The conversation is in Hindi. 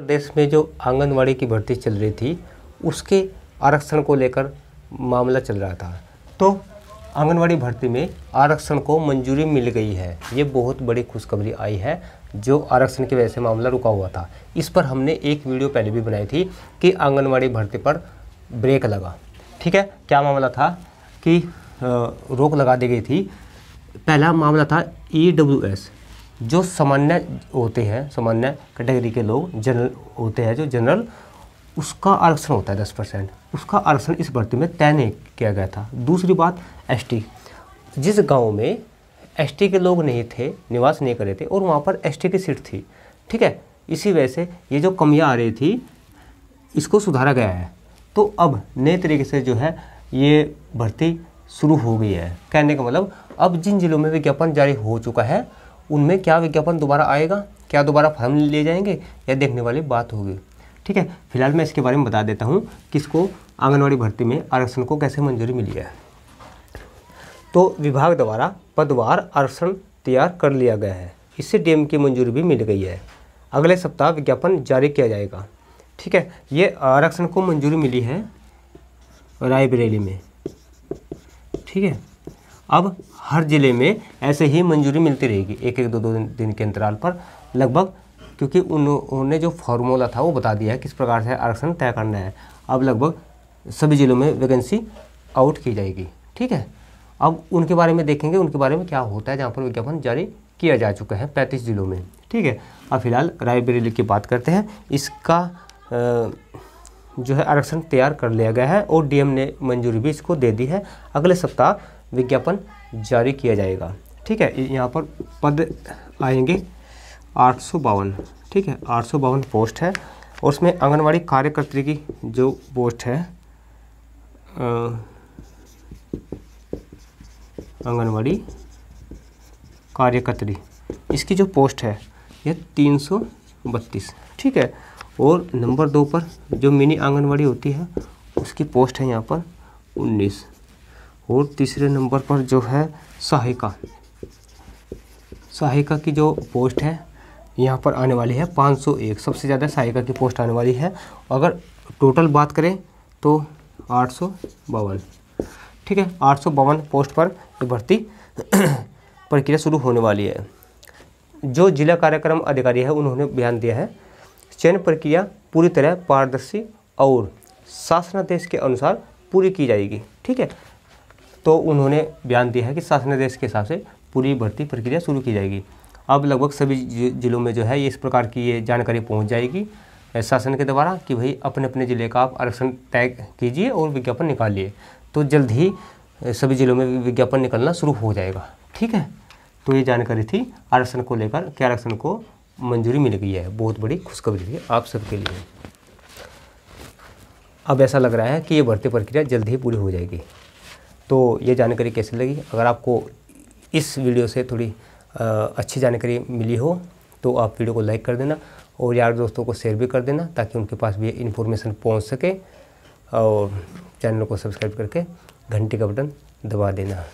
प्रदेश में जो आंगनवाड़ी की भर्ती चल रही थी उसके आरक्षण को लेकर मामला चल रहा था तो आंगनवाड़ी भर्ती में आरक्षण को मंजूरी मिल गई है ये बहुत बड़ी खुशखबरी आई है जो आरक्षण की वजह से मामला रुका हुआ था इस पर हमने एक वीडियो पहले भी बनाई थी कि आंगनवाड़ी भर्ती पर ब्रेक लगा ठीक है क्या मामला था कि रोक लगा दी गई थी पहला मामला था ई डब्ल्यू एस जो सामान्य होते हैं सामान्य कैटेगरी के लोग जनरल होते हैं जो जनरल उसका आरक्षण होता है दस परसेंट उसका आरक्षण इस भर्ती में तय नहीं किया गया था दूसरी बात एसटी जिस गांव में एसटी के लोग नहीं थे निवास नहीं करे थे और वहाँ पर एसटी की सीट थी ठीक है इसी वजह से ये जो कमियाँ आ रही थी इसको सुधारा गया है तो अब नए तरीके से जो है ये भर्ती शुरू हो गई है कहने का मतलब अब जिन जिलों में विज्ञापन जारी हो चुका है उनमें क्या विज्ञापन दोबारा आएगा क्या दोबारा फॉर्म ले जाएंगे यह देखने वाली बात होगी ठीक है फिलहाल मैं इसके बारे में बता देता हूँ किसको आंगनवाड़ी भर्ती में आरक्षण को कैसे मंजूरी मिली है तो विभाग द्वारा पदवार आरक्षण तैयार कर लिया गया है इससे डीएम की मंजूरी भी मिल गई है अगले सप्ताह विज्ञापन जारी किया जाएगा ठीक है ये आरक्षण को मंजूरी मिली है रायबरेली में ठीक है अब हर ज़िले में ऐसे ही मंजूरी मिलती रहेगी एक एक दो दो दिन, दिन के अंतराल पर लगभग क्योंकि उन्होंने जो फॉर्मूला था वो बता दिया है किस प्रकार से आरक्षण तय करना है अब लगभग सभी ज़िलों में वैकेंसी आउट की जाएगी ठीक है अब उनके बारे में देखेंगे उनके बारे में क्या होता है जहाँ पर विज्ञापन जारी किया जा चुका है पैंतीस ज़िलों में ठीक है अब फिलहाल रायबरेली की बात करते हैं इसका जो है आरक्षण तैयार कर लिया गया है और डीएम ने मंजूरी भी इसको दे दी है अगले सप्ताह विज्ञापन जारी किया जाएगा ठीक है यहाँ पर पद आएंगे आठ ठीक है आठ पोस्ट है और उसमें आंगनबाड़ी कार्यकर्त्री की जो पोस्ट है आंगनवाड़ी कार्यकर्त्री इसकी जो पोस्ट है यह तीन सौ बत्तीस ठीक है और नंबर दो पर जो मिनी आंगनबाड़ी होती है उसकी पोस्ट है यहाँ पर उन्नीस और तीसरे नंबर पर जो है सहायिका सहायिका की जो पोस्ट है यहाँ पर आने वाली है 501 सबसे ज़्यादा सहायिका की पोस्ट आने वाली है अगर टोटल बात करें तो आठ ठीक है आठ पोस्ट पर भर्ती प्रक्रिया शुरू होने वाली है जो जिला कार्यक्रम अधिकारी है उन्होंने बयान दिया है चयन प्रक्रिया पूरी तरह पारदर्शी और शासनादेश के अनुसार पूरी की जाएगी ठीक है तो उन्होंने बयान दिया है कि शासनादेश के हिसाब से पूरी भर्ती प्रक्रिया शुरू की जाएगी अब लगभग सभी जिलों में जो है इस प्रकार की ये जानकारी पहुँच जाएगी शासन के द्वारा कि भाई अपने अपने ज़िले का आप आरक्षण तय कीजिए और विज्ञापन निकालिए तो जल्द ही सभी ज़िलों में विज्ञापन निकलना शुरू हो जाएगा ठीक है तो ये जानकारी थी आरक्षण को लेकर कि आरक्षण को मंजूरी मिल गई है बहुत बड़ी खुशखबरी है आप सबके लिए अब ऐसा लग रहा है कि ये भर्ती प्रक्रिया जल्द ही पूरी हो जाएगी तो ये जानकारी कैसी लगी अगर आपको इस वीडियो से थोड़ी आ, अच्छी जानकारी मिली हो तो आप वीडियो को लाइक कर देना और यार दोस्तों को शेयर भी कर देना ताकि उनके पास भी इन्फॉर्मेशन पहुंच सके और चैनल को सब्सक्राइब करके घंटी का बटन दबा देना